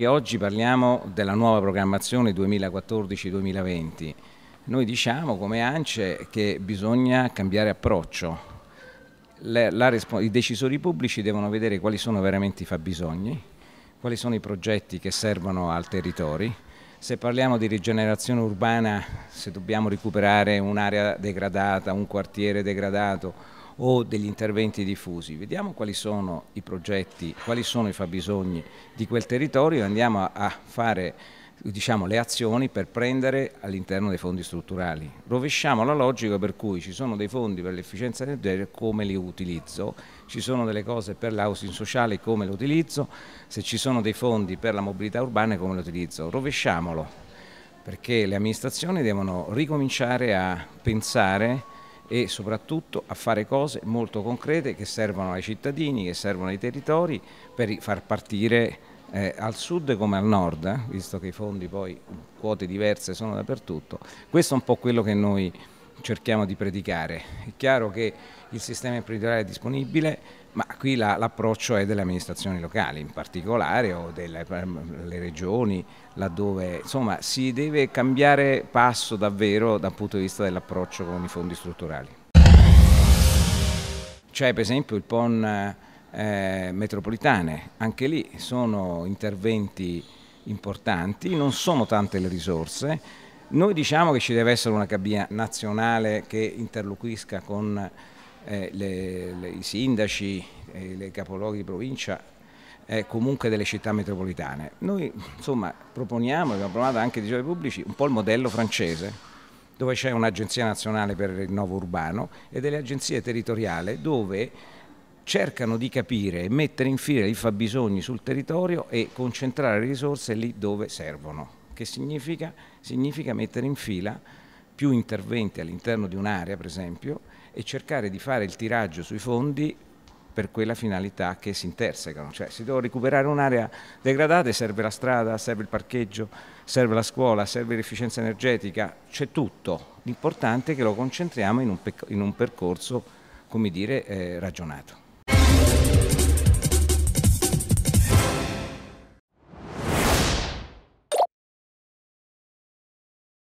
E oggi parliamo della nuova programmazione 2014-2020. Noi diciamo come ANCE che bisogna cambiare approccio. Le, la, I decisori pubblici devono vedere quali sono veramente i fabbisogni, quali sono i progetti che servono al territorio. Se parliamo di rigenerazione urbana, se dobbiamo recuperare un'area degradata, un quartiere degradato, o degli interventi diffusi. Vediamo quali sono i progetti, quali sono i fabbisogni di quel territorio e andiamo a fare diciamo, le azioni per prendere all'interno dei fondi strutturali. Rovesciamo la logica per cui ci sono dei fondi per l'efficienza energetica come li utilizzo, ci sono delle cose per l'housing sociale come lo utilizzo, se ci sono dei fondi per la mobilità urbana come lo utilizzo. Rovesciamolo perché le amministrazioni devono ricominciare a pensare e soprattutto a fare cose molto concrete che servono ai cittadini, che servono ai territori per far partire eh, al sud come al nord, eh, visto che i fondi poi quote diverse sono dappertutto. Questo è un po' quello che noi cerchiamo di predicare. È chiaro che il sistema imprenditoriale è disponibile, ma qui la, l'approccio è delle amministrazioni locali in particolare o delle ehm, regioni, laddove insomma, si deve cambiare passo davvero dal punto di vista dell'approccio con i fondi strutturali. C'è per esempio il PON eh, metropolitane, anche lì sono interventi importanti, non sono tante le risorse, noi diciamo che ci deve essere una cabina nazionale che interloquisca con eh, le, le, i sindaci, eh, le capoluoghi di provincia, eh, comunque delle città metropolitane. Noi insomma proponiamo, abbiamo provato anche dei giochi pubblici, un po' il modello francese dove c'è un'agenzia nazionale per il rinnovo urbano e delle agenzie territoriali dove cercano di capire e mettere in fila i fabbisogni sul territorio e concentrare le risorse lì dove servono. Che significa? Significa mettere in fila più interventi all'interno di un'area, per esempio, e cercare di fare il tiraggio sui fondi per quella finalità che si intersecano. Cioè, se devo recuperare un'area degradata, serve la strada, serve il parcheggio, serve la scuola, serve l'efficienza energetica, c'è tutto. L'importante è che lo concentriamo in un, in un percorso, come dire, eh, ragionato.